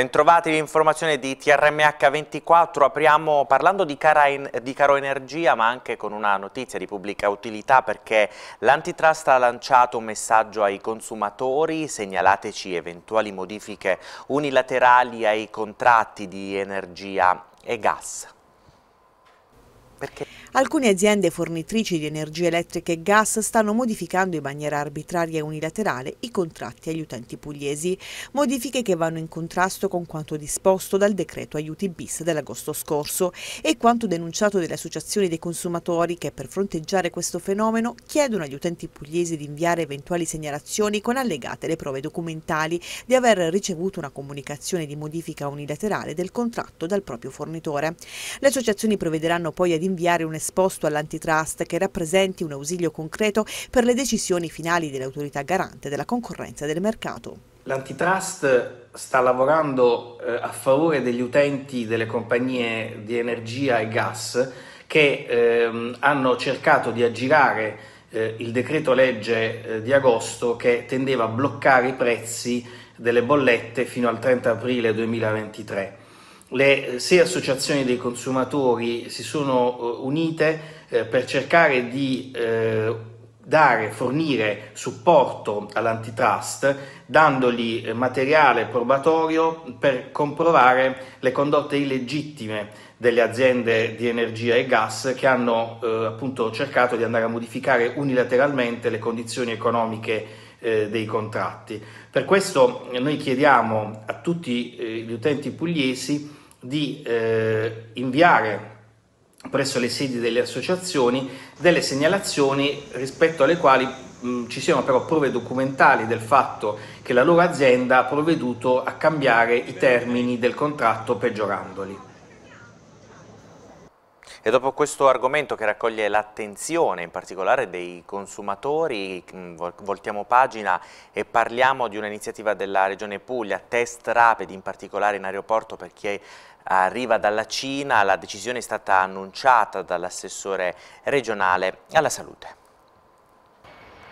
Bentrovati l'informazione di TRMH24, apriamo parlando di, di, caro energia ma anche con una notizia di pubblica utilità perché l'antitrust ha lanciato un messaggio ai consumatori, segnalateci eventuali modifiche unilaterali ai contratti di energia e gas. Perché? Alcune aziende fornitrici di energia elettrica e gas stanno modificando in maniera arbitraria e unilaterale i contratti agli utenti pugliesi, modifiche che vanno in contrasto con quanto disposto dal decreto aiuti bis dell'agosto scorso e quanto denunciato dalle associazioni dei consumatori che per fronteggiare questo fenomeno chiedono agli utenti pugliesi di inviare eventuali segnalazioni con allegate le prove documentali di aver ricevuto una comunicazione di modifica unilaterale del contratto dal proprio fornitore. Le associazioni provvederanno poi ad inviare una esposto all'antitrust che rappresenti un ausilio concreto per le decisioni finali dell'autorità garante della concorrenza del mercato. L'antitrust sta lavorando eh, a favore degli utenti delle compagnie di energia e gas che ehm, hanno cercato di aggirare eh, il decreto legge eh, di agosto che tendeva a bloccare i prezzi delle bollette fino al 30 aprile 2023 le eh, sei associazioni dei consumatori si sono eh, unite eh, per cercare di dare, fornire supporto all'antitrust, dandogli materiale probatorio per comprovare le condotte illegittime delle aziende di energia e gas che hanno eh, appunto cercato di andare a modificare unilateralmente le condizioni economiche eh, dei contratti. Per questo noi chiediamo a tutti eh, gli utenti pugliesi di eh, inviare presso le sedi delle associazioni delle segnalazioni rispetto alle quali mh, ci siano però prove documentali del fatto che la loro azienda ha provveduto a cambiare i termini del contratto peggiorandoli. E dopo questo argomento che raccoglie l'attenzione in particolare dei consumatori, mm, voltiamo pagina e parliamo di un'iniziativa della Regione Puglia, test rapidi in particolare in aeroporto per chi arriva dalla Cina. La decisione è stata annunciata dall'assessore regionale alla salute.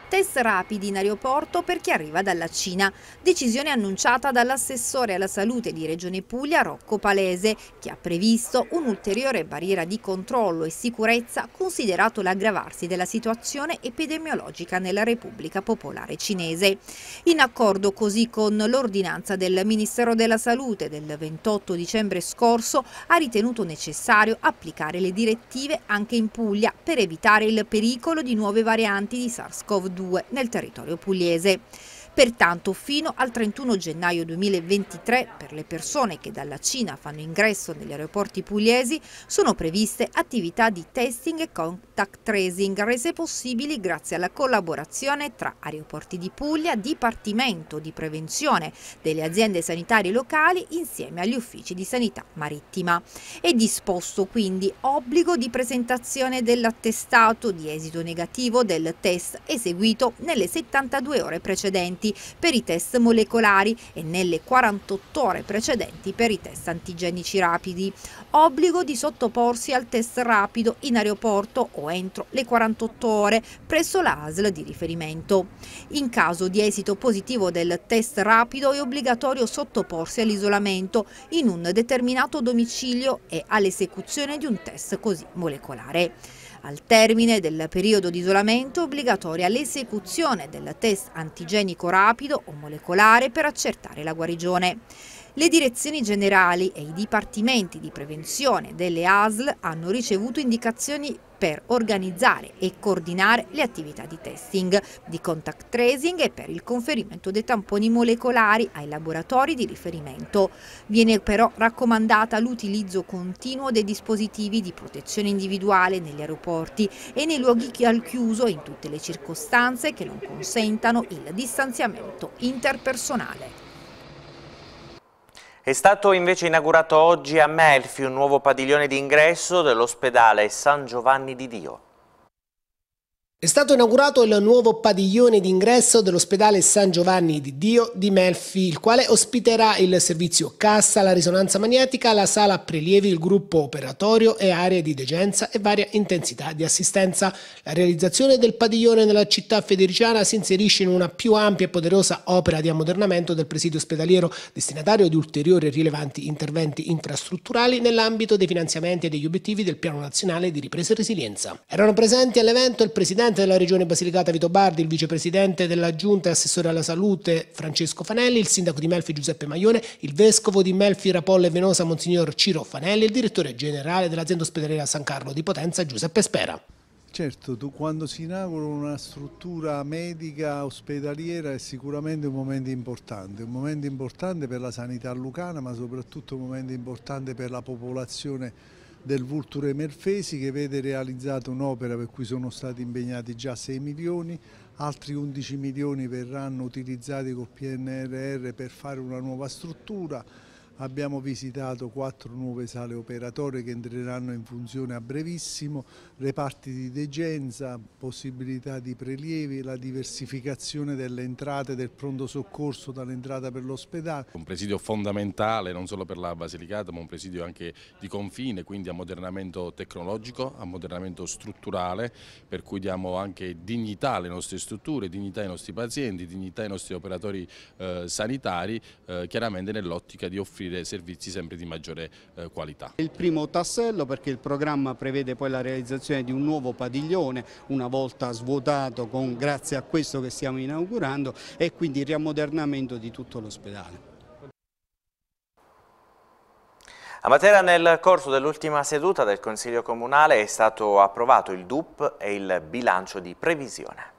Test rapidi in aeroporto per chi arriva dalla Cina. Decisione annunciata dall'assessore alla salute di Regione Puglia Rocco Palese, che ha previsto un'ulteriore barriera di controllo e sicurezza considerato l'aggravarsi della situazione epidemiologica nella Repubblica Popolare Cinese. In accordo così con l'ordinanza del Ministero della Salute del 28 dicembre scorso, ha ritenuto necessario applicare le direttive anche in Puglia per evitare il pericolo di nuove varianti di SARS-CoV-2 due nel territorio pugliese. Pertanto fino al 31 gennaio 2023 per le persone che dalla Cina fanno ingresso negli aeroporti pugliesi sono previste attività di testing e contact tracing rese possibili grazie alla collaborazione tra aeroporti di Puglia, Dipartimento di Prevenzione delle aziende sanitarie locali insieme agli uffici di sanità marittima. È disposto quindi obbligo di presentazione dell'attestato di esito negativo del test eseguito nelle 72 ore precedenti precedenti per i test molecolari e nelle 48 ore precedenti per i test antigenici rapidi. Obbligo di sottoporsi al test rapido in aeroporto o entro le 48 ore presso l'ASL di riferimento. In caso di esito positivo del test rapido è obbligatorio sottoporsi all'isolamento in un determinato domicilio e all'esecuzione di un test così molecolare. Al termine del periodo di isolamento è obbligatoria l'esecuzione del test antigenico rapido o molecolare per accertare la guarigione. Le direzioni generali e i dipartimenti di prevenzione delle ASL hanno ricevuto indicazioni per organizzare e coordinare le attività di testing, di contact tracing e per il conferimento dei tamponi molecolari ai laboratori di riferimento. Viene però raccomandata l'utilizzo continuo dei dispositivi di protezione individuale negli aeroporti e nei luoghi al chiuso in tutte le circostanze che non consentano il distanziamento interpersonale. È stato invece inaugurato oggi a Melfi un nuovo padiglione d'ingresso dell'ospedale San Giovanni di Dio. È stato inaugurato il nuovo padiglione d'ingresso dell'ospedale San Giovanni di Dio di Melfi, il quale ospiterà il servizio cassa, la risonanza magnetica, la sala prelievi, il gruppo operatorio e aree di degenza e varia intensità di assistenza. La realizzazione del padiglione nella città federiciana si inserisce in una più ampia e poderosa opera di ammodernamento del presidio ospedaliero, destinatario di ulteriori e rilevanti interventi infrastrutturali nell'ambito dei finanziamenti e degli obiettivi del Piano Nazionale di Ripresa e Resilienza. Erano presenti all'evento il presidente presidente della Regione Basilicata Vito Bardi, il vicepresidente della Giunta e assessore alla salute Francesco Fanelli, il sindaco di Melfi Giuseppe Maione, il vescovo di Melfi Rapolle Venosa Monsignor Ciro Fanelli e il direttore generale dell'azienda ospedaliera San Carlo di Potenza Giuseppe Spera. Certo, tu, quando si inaugura una struttura medica ospedaliera è sicuramente un momento importante, un momento importante per la sanità lucana ma soprattutto un momento importante per la popolazione lucana del Vulture Merfesi che vede realizzata un'opera per cui sono stati impegnati già 6 milioni, altri 11 milioni verranno utilizzati col PNRR per fare una nuova struttura, abbiamo visitato quattro nuove sale operatorie che entreranno in funzione a brevissimo, reparti di degenza, possibilità di prelievi, la diversificazione delle entrate del pronto soccorso dall'entrata per l'ospedale. Un presidio fondamentale non solo per la Basilicata ma un presidio anche di confine, quindi ammodernamento tecnologico, ammodernamento strutturale, per cui diamo anche dignità alle nostre strutture, dignità ai nostri pazienti, dignità ai nostri operatori eh, sanitari, eh, chiaramente nell'ottica di offrire offrire servizi sempre di maggiore eh, qualità. Il primo tassello perché il programma prevede poi la realizzazione di un nuovo padiglione una volta svuotato con, grazie a questo che stiamo inaugurando e quindi il riammodernamento di tutto l'ospedale. A Matera nel corso dell'ultima seduta del Consiglio Comunale è stato approvato il DUP e il bilancio di previsione.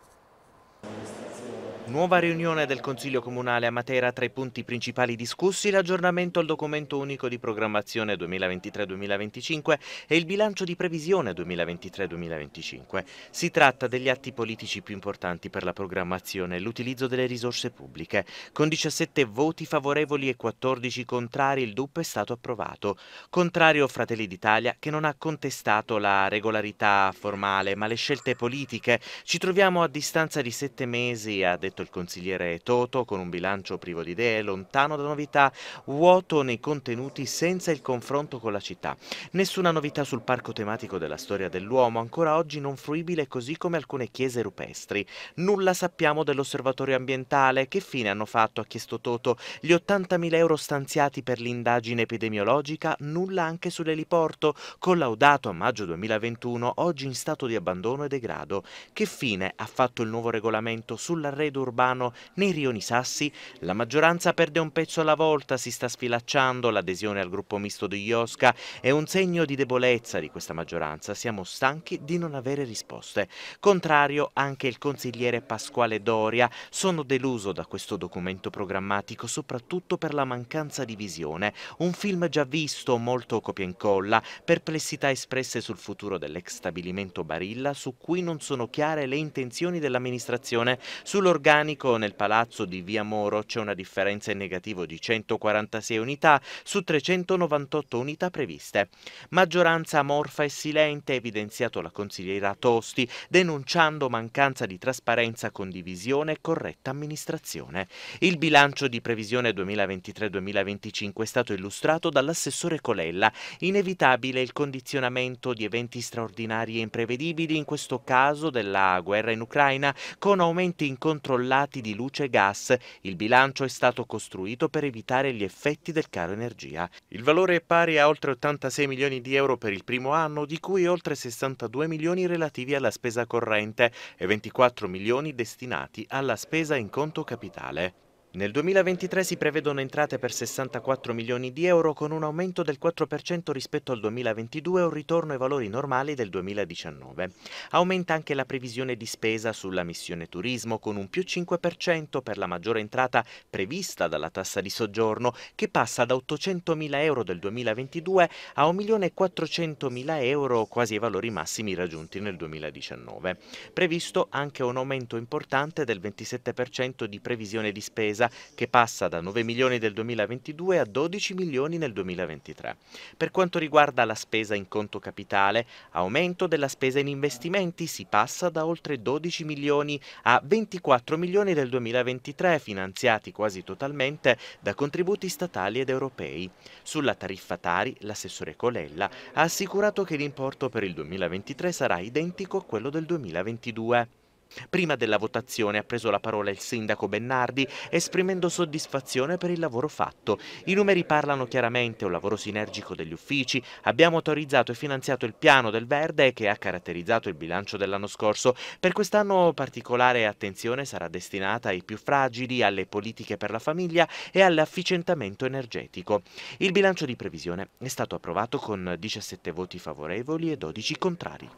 Nuova riunione del Consiglio Comunale a Matera, tra i punti principali discussi l'aggiornamento al documento unico di programmazione 2023-2025 e il bilancio di previsione 2023-2025. Si tratta degli atti politici più importanti per la programmazione e l'utilizzo delle risorse pubbliche. Con 17 voti favorevoli e 14 contrari il DUP è stato approvato. Contrario Fratelli d'Italia che non ha contestato la regolarità formale ma le scelte politiche. Ci troviamo a distanza di sette mesi, ha detto detto il consigliere Toto, con un bilancio privo di idee, lontano da novità, vuoto nei contenuti senza il confronto con la città. Nessuna novità sul parco tematico della storia dell'uomo, ancora oggi non fruibile così come alcune chiese rupestri. Nulla sappiamo dell'osservatorio ambientale, che fine hanno fatto, ha chiesto Toto, gli 80.000 euro stanziati per l'indagine epidemiologica, nulla anche sull'eliporto, collaudato a maggio 2021, oggi in stato di abbandono e degrado. Che fine ha fatto il nuovo regolamento sull'arredo urbano nei rioni Sassi, la maggioranza perde un pezzo alla volta, si sta sfilacciando, l'adesione al gruppo misto di Iosca è un segno di debolezza di questa maggioranza, siamo stanchi di non avere risposte. Contrario anche il consigliere Pasquale Doria, sono deluso da questo documento programmatico, soprattutto per la mancanza di visione, un film già visto, molto copia e incolla, perplessità espresse sul futuro dell'ex stabilimento Barilla su cui non sono chiare le intenzioni dell'amministrazione sull'organo organico nel palazzo di Via Moro c'è una differenza in negativo di 146 unità su 398 unità previste. Maggioranza amorfa e silente evidenziato la consigliera Tosti, denunciando mancanza di trasparenza, condivisione e corretta amministrazione. Il bilancio di previsione 2023-2025 è stato illustrato dall'assessore Colella. Inevitabile il condizionamento di eventi straordinari e imprevedibili, in questo caso della guerra in Ucraina, con aumenti incontrollati controllati di luce e gas, il bilancio è stato costruito per evitare gli effetti del caro energia. Il valore è pari a oltre 86 milioni di euro per il primo anno, di cui oltre 62 milioni relativi alla spesa corrente e 24 milioni destinati alla spesa in conto capitale. Nel 2023 si prevedono entrate per 64 milioni di euro con un aumento del 4% rispetto al 2022 e un ritorno ai valori normali del 2019. Aumenta anche la previsione di spesa sulla missione turismo con un più 5% per la maggiore entrata prevista dalla tassa di soggiorno che passa da 800 mila euro del 2022 a 1.400 mila euro quasi ai valori massimi raggiunti nel 2019. Previsto anche un aumento importante del 27% di previsione di spesa spesa che passa da 9 milioni del 2022 a 12 milioni nel 2023. Per quanto riguarda la spesa in conto capitale, aumento della spesa in investimenti si passa da oltre 12 milioni a 24 milioni del 2023, finanziati quasi totalmente da contributi statali ed europei. Sulla tariffa Tari, l'assessore Colella ha assicurato che l'importo per il 2023 sarà identico a quello del 2022. Prima della votazione ha preso la parola il sindaco Bennardi esprimendo soddisfazione per il lavoro fatto. I numeri parlano chiaramente, un lavoro sinergico degli uffici, abbiamo autorizzato e finanziato il piano del Verde che ha caratterizzato il bilancio dell'anno scorso. Per quest'anno particolare attenzione sarà destinata ai più fragili, alle politiche per la famiglia e all'efficientamento energetico. Il bilancio di previsione è stato approvato con 17 voti favorevoli e 12 contrari.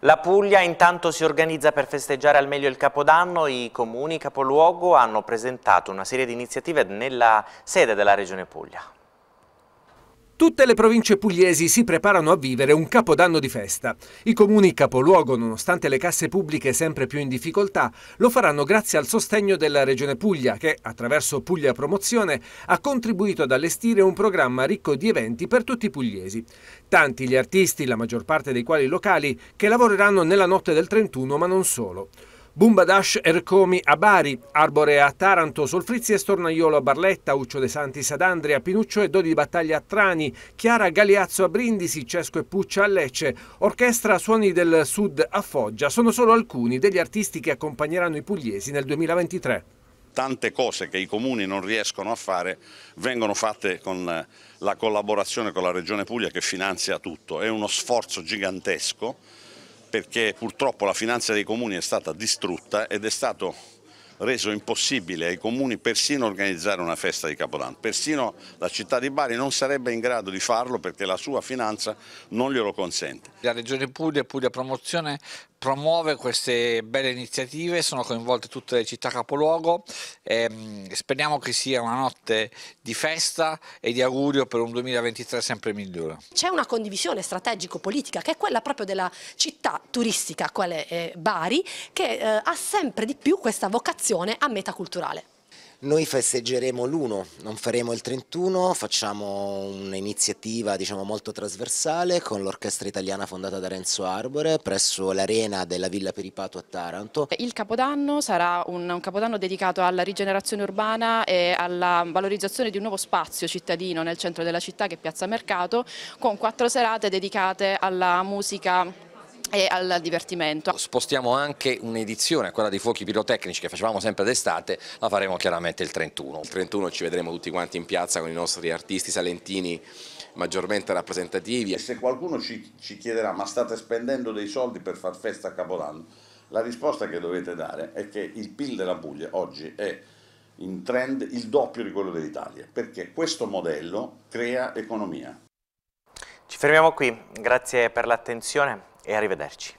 La Puglia intanto si organizza per festeggiare al meglio il Capodanno, i comuni capoluogo hanno presentato una serie di iniziative nella sede della Regione Puglia. Tutte le province pugliesi si preparano a vivere un capodanno di festa. I comuni capoluogo, nonostante le casse pubbliche sempre più in difficoltà, lo faranno grazie al sostegno della Regione Puglia che, attraverso Puglia Promozione, ha contribuito ad allestire un programma ricco di eventi per tutti i pugliesi. Tanti gli artisti, la maggior parte dei quali locali, che lavoreranno nella notte del 31 ma non solo. Bumba Dash Ercomi a Bari, Arbore a Taranto, Solfrizzi e Stornaiolo a Barletta, Uccio De Santis ad Andria, Pinuccio e Dodi di Battaglia a Trani, Chiara Galeazzo a Brindisi, Cesco e Puccia a Lecce, Orchestra Suoni del Sud a Foggia sono solo alcuni degli artisti che accompagneranno i pugliesi nel 2023. Tante cose che i comuni non riescono a fare vengono fatte con la collaborazione con la Regione Puglia che finanzia tutto, è uno sforzo gigantesco perché purtroppo la finanza dei comuni è stata distrutta ed è stato reso impossibile ai comuni persino organizzare una festa di Capodanno. Persino la città di Bari non sarebbe in grado di farlo perché la sua finanza non glielo consente. La Regione Puglia e Puglia Promozione promuove queste belle iniziative, sono coinvolte tutte le città capoluogo, ehm, speriamo che sia una notte di festa e di augurio per un 2023 sempre migliore. C'è una condivisione strategico-politica che è quella proprio della città turistica, quale è eh, Bari, che eh, ha sempre di più questa vocazione a meta culturale. Noi festeggeremo l'1, non faremo il 31, facciamo un'iniziativa diciamo, molto trasversale con l'orchestra italiana fondata da Renzo Arbore presso l'arena della Villa Peripato a Taranto. Il Capodanno sarà un, un Capodanno dedicato alla rigenerazione urbana e alla valorizzazione di un nuovo spazio cittadino nel centro della città che è Piazza Mercato con quattro serate dedicate alla musica e al divertimento. Spostiamo anche un'edizione, quella dei fuochi pirotecnici che facevamo sempre d'estate, la faremo chiaramente il 31. Il 31 ci vedremo tutti quanti in piazza con i nostri artisti salentini maggiormente rappresentativi. E se qualcuno ci, ci chiederà ma state spendendo dei soldi per far festa a Capodanno, la risposta che dovete dare è che il PIL della Puglia oggi è in trend il doppio di quello dell'Italia, perché questo modello crea economia. Ci fermiamo qui, grazie per l'attenzione e arrivederci.